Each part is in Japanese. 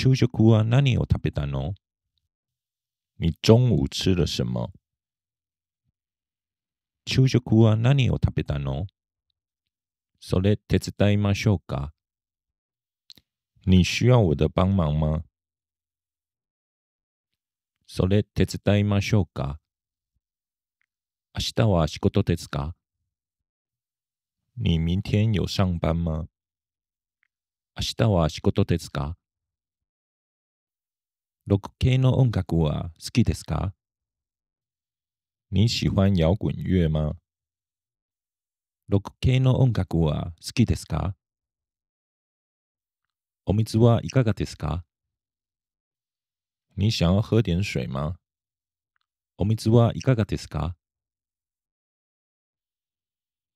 昼食は何を食べたの你中午吃了什么昼食は何を食べたのそれ手伝いましょうか你需要我的帮忙吗それ手伝いましょうか明日は仕事ですか你明天有上班吗明日は仕事ですかロック系の音楽は好きですか你喜欢摇滚乐吗ロック系の音楽は好きですかお水はいかがですか你想要喝点水吗お水はいかがですか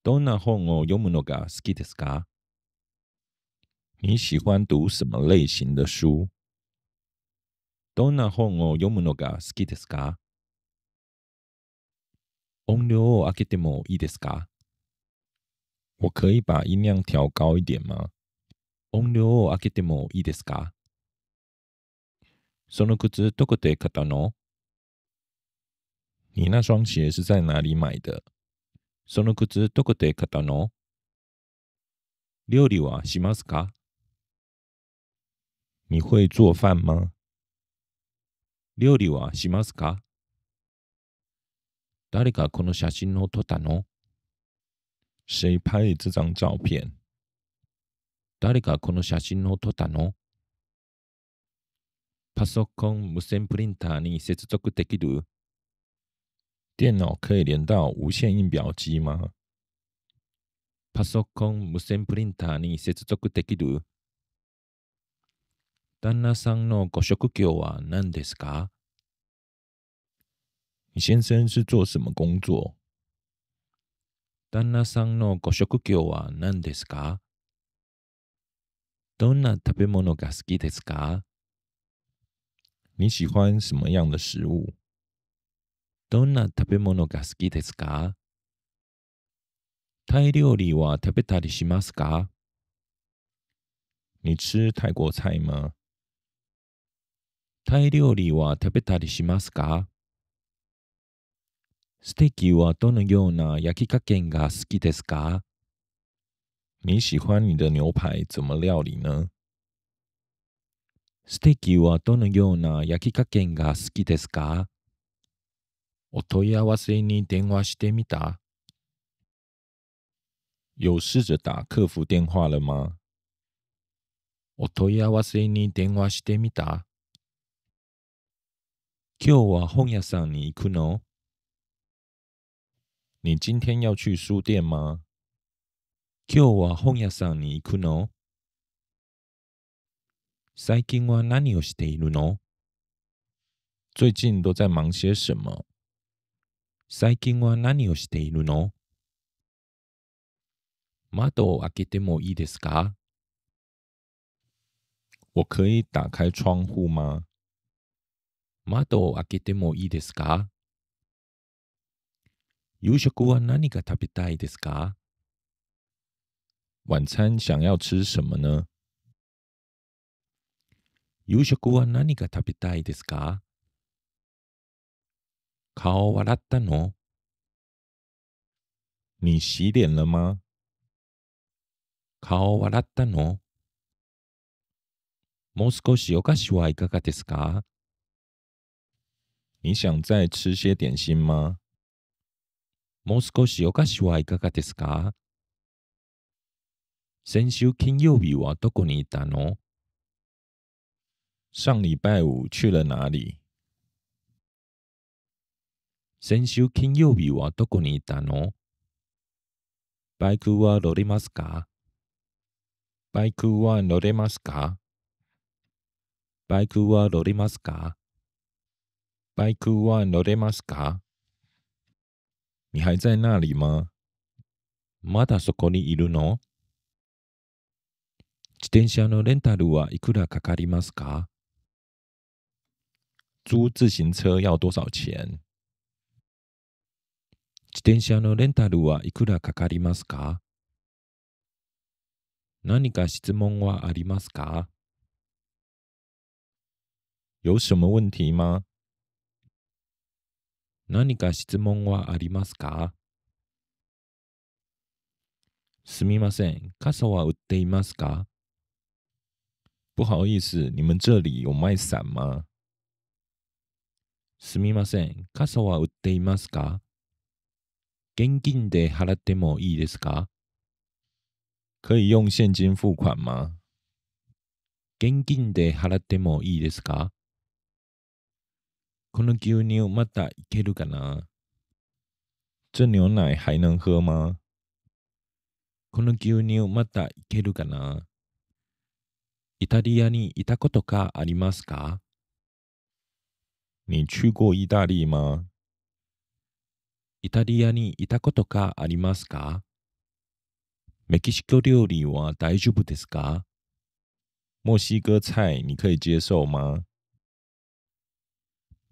どんな本を読むのが好きですか你喜欢读什么类型的书どんな本を読むのが好きですか音量を上げてもいいですか我可以把音量调高一点吗音量を上げてもいいですかその靴どこで買ったの你那双鞋是在哪里买的その靴どこで買ったの料理はしますか你会做饭吗料理はしますか誰かこの写真を撮ったの谁拍这张照片誰かこの写真を撮ったのパソコン無線プリンターに接続できる電脑可以连到无线印表机吗パソコン無線プリンターに接続できる旦那さんのご職業は何ですか你先生是做什么工作旦那さんのご職業は何ですかどんな食べ物が好きですか你喜欢什么样的食物どんな食べ物が好きですかタイ料理は食べたりしますか你吃泰国菜吗タイ料理は食べたりしますかステーキはどのような焼き加減が好きですか你喜欢你的牛排怎么料理呢ステーキはどのような焼き加減が好きですかお問い合わせに電話してみた有试着打客服电话了吗お問い合わせに電話してみた今日は本屋さんに行くの你今天要去书店吗今日は本屋さんに行くの最近は何をしているの最近都在忙些什么最近は何をしているの窓を開けてもいいですか我可以打開窗户吗窓を開けてもいいですか夕食は何が食べたいですか晚餐想要吃什么呢夕食は何が食べたいですか顔笑ったの你洗脸了吗顔笑ったのもう少しお菓子はいかがですか你想再吃些点心吗もう少しお菓子はいかがですか先週金曜日はどこにいたの上礼拜五去了哪里先週金曜日はどこにいたのバイクは乗れますかバイクは乗れますかバイクは乗れますかバイクは乗れますか你还在那里吗まだそこにいるの自転車のレンタルはいくらかかりますか租自行車要多少钱自転車のレンタルはいくらかかりますか何か質問はありますか有什么问题吗何か質問はありますかすみません、傘は売っていますか不好意思、你们这里有卖伞吗すみません、傘は売っていますか現金で払ってもいいですか可以用现金付款吗現金で払ってもいいですかこの牛乳またいけるかな这牛奶还能喝吗この牛乳またいけるかなイタリアにいたことかありますか你去过意大利吗イタリアにいたことかありますかメキシコ料理は大丈夫ですか墨西哥菜你可以接受吗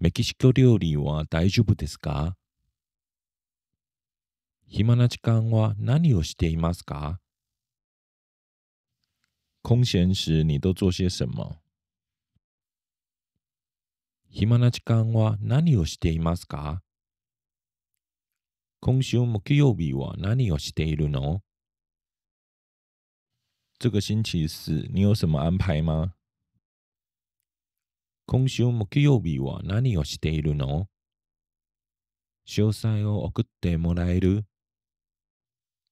メキシコ料理は大丈夫ですか暇な時間は何をしていますか空闲時你都做些什么暇な時間は何をしていますか今週木曜日は何をしているの这个星期四你有什么安排吗今週木曜日は何をしているの詳細を送ってもらえる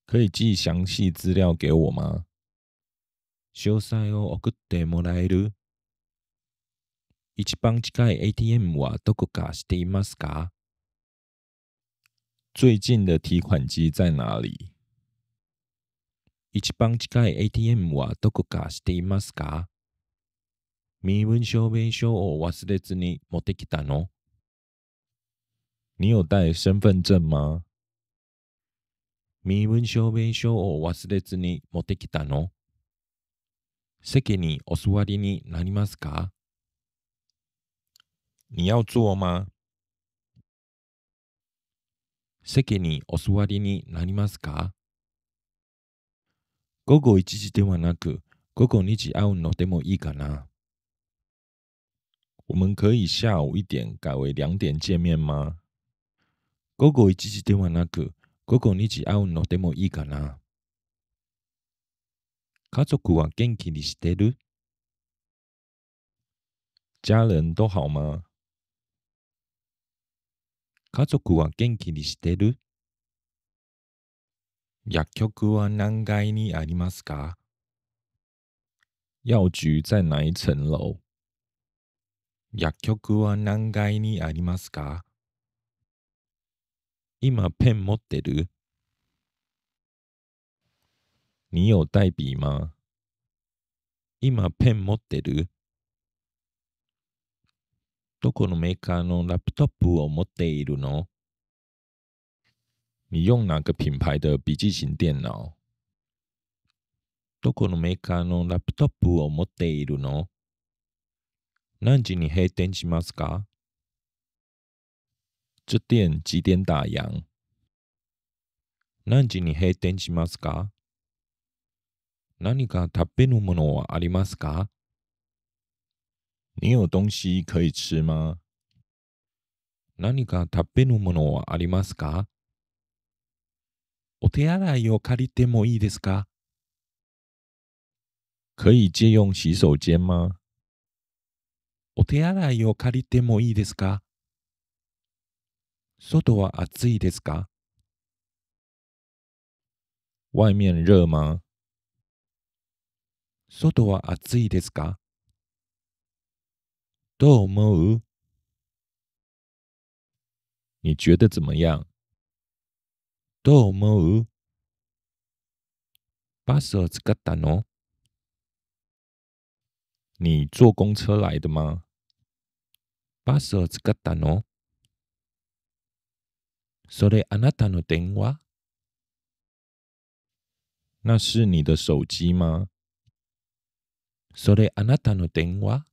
可以寄详细资料给我吗詳細を送ってもらえる一番近い ATM はどこかしていますか最近的提款机在哪里一番近い ATM はどこかしていますか身分証明書を忘れずに持ってきたの你有带身份证吗身分証明書を忘れずに持ってきたの席にお座りになりますか你要坐吗席にお座りになりますか午後1時ではなく午後2時会うのでもいいかな我们可以下午一点改为两点见面吗？哥哥以及电话那个哥哥你只爱我，我 d 一讲啦。家族啊，元気にしてる。家人都好吗？家族啊，元気にしてる。药局在哪一层楼？薬局は何階にありますか今ペン持ってる你有带笔吗今ペン持ってるどこのメーカーのラップトップを持っているの你用哪个品牌的笔记型电脑どこのメーカーのラップトップを持っているの何時に閉店しますか这店几点打烊何時に閉店しますか何か食べるものはありますか你有东西可以吃吗何か食べるものはありますかお手洗いを借りてもいいですか可以借用洗手间吗手洗いを借りてもいいですか外は暑いですか外面热吗外は暑いですかどう思う你觉得怎么样どう思うバスを使ったの你坐公车来的吗？バスを使ったのそれあなたの電話那是你的手机吗？それあなたの電話